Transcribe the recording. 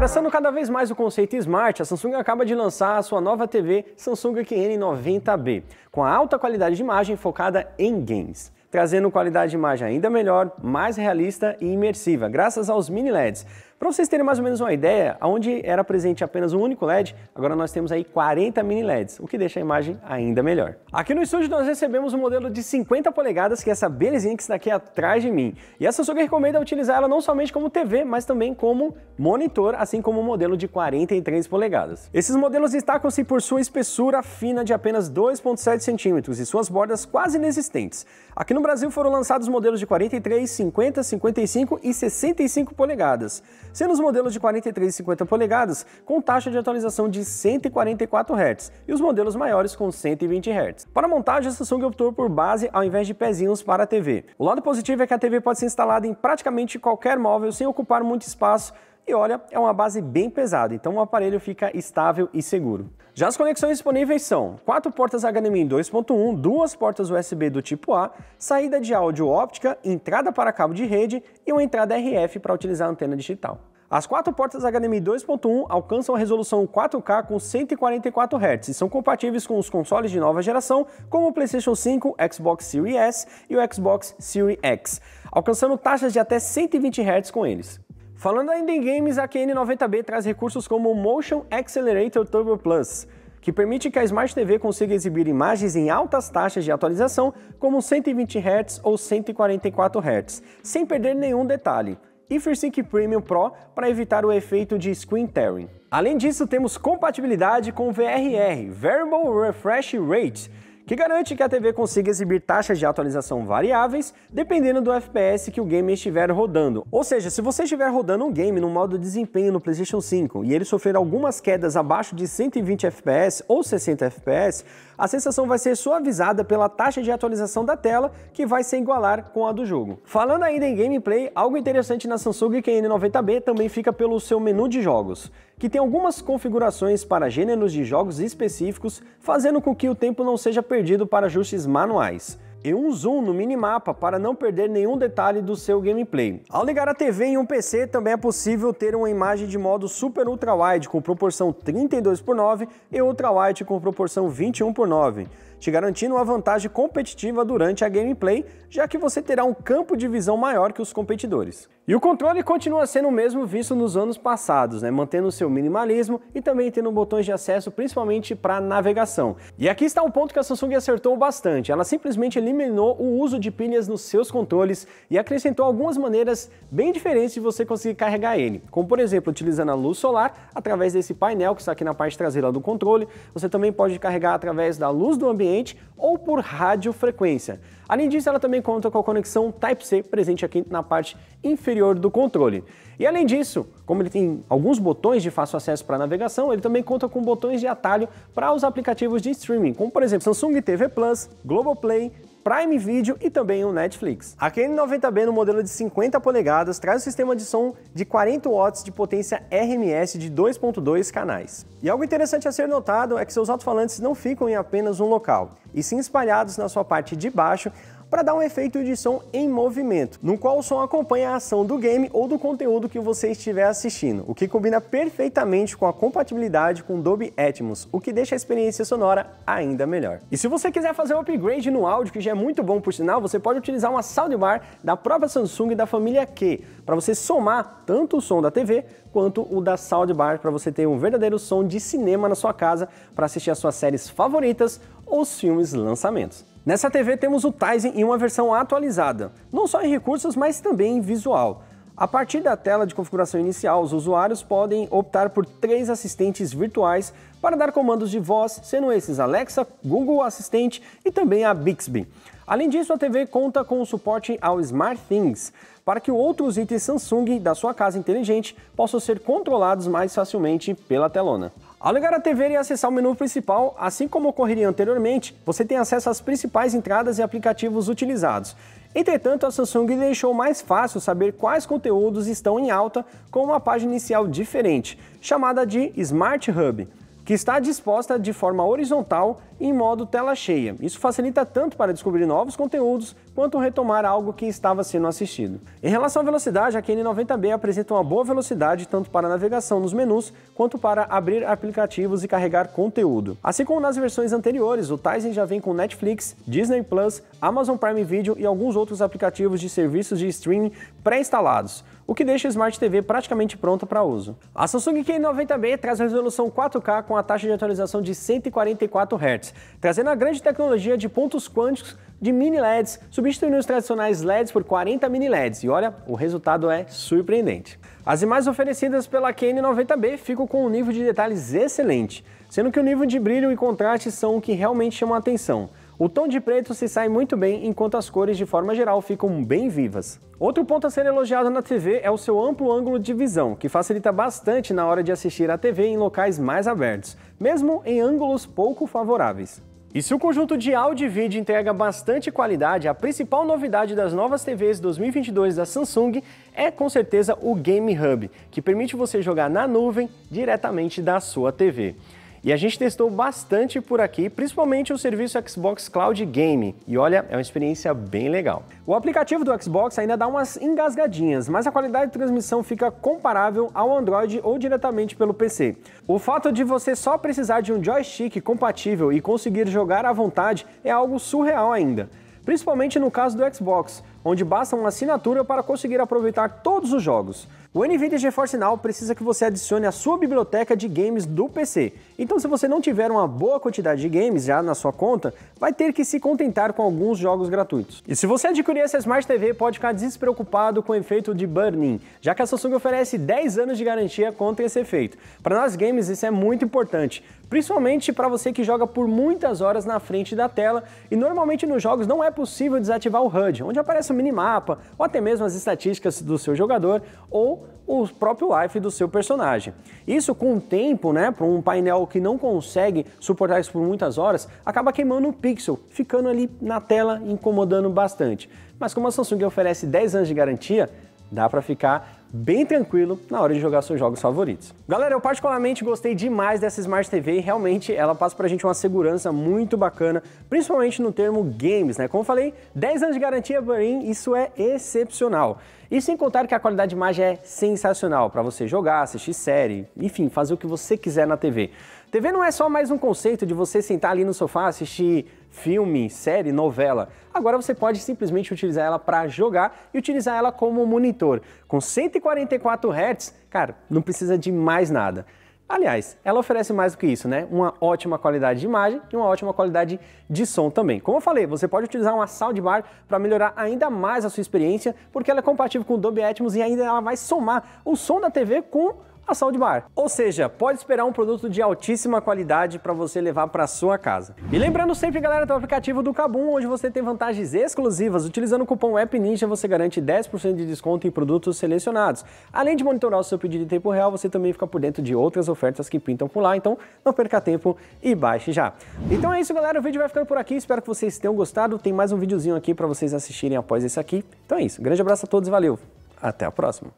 Abraçando cada vez mais o conceito Smart, a Samsung acaba de lançar a sua nova TV Samsung QN90B, com a alta qualidade de imagem focada em games trazendo qualidade de imagem ainda melhor, mais realista e imersiva, graças aos mini LEDs. Para vocês terem mais ou menos uma ideia, onde era presente apenas um único LED, agora nós temos aí 40 mini LEDs, o que deixa a imagem ainda melhor. Aqui no estúdio nós recebemos um modelo de 50 polegadas, que é essa belezinha que está aqui atrás de mim. E a Samsung recomenda utilizar ela não somente como TV, mas também como monitor, assim como o um modelo de 43 polegadas. Esses modelos destacam-se por sua espessura fina de apenas 2,7 centímetros e suas bordas quase inexistentes. Aqui no Brasil foram lançados modelos de 43, 50, 55 e 65 polegadas sendo os modelos de 43 e 50 polegadas com taxa de atualização de 144 Hz e os modelos maiores com 120 Hz. Para a montagem, a Samsung optou por base ao invés de pezinhos para a TV. O lado positivo é que a TV pode ser instalada em praticamente qualquer móvel sem ocupar muito espaço e olha, é uma base bem pesada, então o aparelho fica estável e seguro. Já as conexões disponíveis são quatro portas HDMI 2.1, duas portas USB do tipo A, saída de áudio óptica, entrada para cabo de rede e uma entrada RF para utilizar a antena digital. As quatro portas HDMI 2.1 alcançam a resolução 4K com 144 Hz e são compatíveis com os consoles de nova geração, como o PlayStation 5, Xbox Series S e o Xbox Series X, alcançando taxas de até 120 Hz com eles. Falando ainda em games, a QN90B traz recursos como o Motion Accelerator Turbo Plus, que permite que a Smart TV consiga exibir imagens em altas taxas de atualização, como 120 Hz ou 144 Hz, sem perder nenhum detalhe, e FreeSync Premium Pro para evitar o efeito de screen tearing. Além disso, temos compatibilidade com VRR, Variable Refresh Rate, que garante que a TV consiga exibir taxas de atualização variáveis dependendo do FPS que o game estiver rodando. Ou seja, se você estiver rodando um game no modo desempenho no PlayStation 5 e ele sofrer algumas quedas abaixo de 120 FPS ou 60 FPS, a sensação vai ser suavizada pela taxa de atualização da tela, que vai se igualar com a do jogo. Falando ainda em gameplay, algo interessante na Samsung QN90B também fica pelo seu menu de jogos, que tem algumas configurações para gêneros de jogos específicos, fazendo com que o tempo não seja perdido para ajustes manuais e um zoom no minimapa para não perder nenhum detalhe do seu gameplay. Ao ligar a TV em um PC também é possível ter uma imagem de modo super ultra wide com proporção 32 por 9 e ultra wide com proporção 21 por 9 te garantindo uma vantagem competitiva durante a gameplay, já que você terá um campo de visão maior que os competidores. E o controle continua sendo o mesmo visto nos anos passados, né? mantendo seu minimalismo e também tendo botões de acesso principalmente para navegação. E aqui está um ponto que a Samsung acertou bastante, ela simplesmente eliminou o uso de pilhas nos seus controles e acrescentou algumas maneiras bem diferentes de você conseguir carregar ele, como por exemplo utilizando a luz solar através desse painel que está aqui na parte traseira do controle, você também pode carregar através da luz do ambiente ambiente ou por radiofrequência. Além disso, ela também conta com a conexão Type-C presente aqui na parte inferior do controle. E além disso, como ele tem alguns botões de fácil acesso para navegação, ele também conta com botões de atalho para os aplicativos de streaming, como por exemplo Samsung TV Plus, Globoplay, Prime Video e também o Netflix. A KN90B no modelo de 50 polegadas traz o um sistema de som de 40 watts de potência RMS de 2.2 canais. E algo interessante a ser notado é que seus alto-falantes não ficam em apenas um local, e sim espalhados na sua parte de baixo, para dar um efeito de som em movimento, no qual o som acompanha a ação do game ou do conteúdo que você estiver assistindo, o que combina perfeitamente com a compatibilidade com Dolby Atmos, o que deixa a experiência sonora ainda melhor. E se você quiser fazer um upgrade no áudio, que já é muito bom por sinal, você pode utilizar uma soundbar da própria Samsung da família Q, para você somar tanto o som da TV quanto o da soundbar para você ter um verdadeiro som de cinema na sua casa para assistir as suas séries favoritas ou os filmes lançamentos. Nessa TV temos o Tizen em uma versão atualizada, não só em recursos, mas também em visual. A partir da tela de configuração inicial, os usuários podem optar por três assistentes virtuais para dar comandos de voz, sendo esses Alexa, Google Assistente e também a Bixby. Além disso, a TV conta com o suporte ao Smart Things, para que outros itens Samsung da sua casa inteligente possam ser controlados mais facilmente pela telona. Ao ligar a TV e acessar o menu principal, assim como ocorreria anteriormente, você tem acesso às principais entradas e aplicativos utilizados. Entretanto, a Samsung deixou mais fácil saber quais conteúdos estão em alta com uma página inicial diferente, chamada de Smart Hub, que está disposta de forma horizontal em modo tela cheia. Isso facilita tanto para descobrir novos conteúdos quanto retomar algo que estava sendo assistido. Em relação à velocidade, a kn 90 b apresenta uma boa velocidade tanto para navegação nos menus quanto para abrir aplicativos e carregar conteúdo. Assim como nas versões anteriores, o Tizen já vem com Netflix, Disney Plus, Amazon Prime Video e alguns outros aplicativos de serviços de streaming pré-instalados o que deixa o Smart TV praticamente pronto para uso. A Samsung k 90 b traz a resolução 4K com a taxa de atualização de 144 Hz, trazendo a grande tecnologia de pontos quânticos de mini LEDs, substituindo os tradicionais LEDs por 40 mini LEDs. E olha, o resultado é surpreendente. As imagens oferecidas pela KN90B ficam com um nível de detalhes excelente, sendo que o nível de brilho e contraste são o que realmente chama a atenção. O tom de preto se sai muito bem, enquanto as cores de forma geral ficam bem vivas. Outro ponto a ser elogiado na TV é o seu amplo ângulo de visão, que facilita bastante na hora de assistir a TV em locais mais abertos, mesmo em ângulos pouco favoráveis. E se o conjunto de áudio e vídeo entrega bastante qualidade, a principal novidade das novas TVs 2022 da Samsung é com certeza o Game Hub, que permite você jogar na nuvem diretamente da sua TV. E a gente testou bastante por aqui, principalmente o serviço Xbox Cloud Game. E olha, é uma experiência bem legal. O aplicativo do Xbox ainda dá umas engasgadinhas, mas a qualidade de transmissão fica comparável ao Android ou diretamente pelo PC. O fato de você só precisar de um joystick compatível e conseguir jogar à vontade é algo surreal ainda. Principalmente no caso do Xbox, onde basta uma assinatura para conseguir aproveitar todos os jogos. O NVIDIA GeForce Now precisa que você adicione a sua biblioteca de games do PC. Então se você não tiver uma boa quantidade de games já na sua conta, vai ter que se contentar com alguns jogos gratuitos. E se você adquirir essa Smart TV, pode ficar despreocupado com o efeito de burning, já que a Samsung oferece 10 anos de garantia contra esse efeito. Para nós games isso é muito importante, principalmente para você que joga por muitas horas na frente da tela e normalmente nos jogos não é possível desativar o HUD, onde aparece o minimapa ou até mesmo as estatísticas do seu jogador ou o próprio life do seu personagem. Isso com o tempo, né, para um painel que não consegue suportar isso por muitas horas, acaba queimando o um pixel, ficando ali na tela incomodando bastante. Mas como a Samsung oferece 10 anos de garantia, dá para ficar bem tranquilo na hora de jogar seus jogos favoritos. Galera, eu particularmente gostei demais dessa Smart TV e realmente ela passa pra gente uma segurança muito bacana, principalmente no termo games, né? Como eu falei, 10 anos de garantia porém isso é excepcional. E sem contar que a qualidade de imagem é sensacional para você jogar, assistir série, enfim, fazer o que você quiser na TV. TV não é só mais um conceito de você sentar ali no sofá, assistir filme, série, novela. Agora você pode simplesmente utilizar ela para jogar e utilizar ela como monitor. Com 144 Hz, cara, não precisa de mais nada. Aliás, ela oferece mais do que isso, né? Uma ótima qualidade de imagem e uma ótima qualidade de som também. Como eu falei, você pode utilizar uma soundbar para melhorar ainda mais a sua experiência, porque ela é compatível com o Dolby Atmos e ainda ela vai somar o som da TV com a sal de mar. Ou seja, pode esperar um produto de altíssima qualidade para você levar para sua casa. E lembrando sempre, galera, do aplicativo do Kabum, onde você tem vantagens exclusivas. Utilizando o cupom AppNinja, você garante 10% de desconto em produtos selecionados. Além de monitorar o seu pedido em tempo real, você também fica por dentro de outras ofertas que pintam por lá. Então, não perca tempo e baixe já. Então é isso, galera. O vídeo vai ficando por aqui. Espero que vocês tenham gostado. Tem mais um videozinho aqui para vocês assistirem após esse aqui. Então é isso. Grande abraço a todos. Valeu. Até a próxima.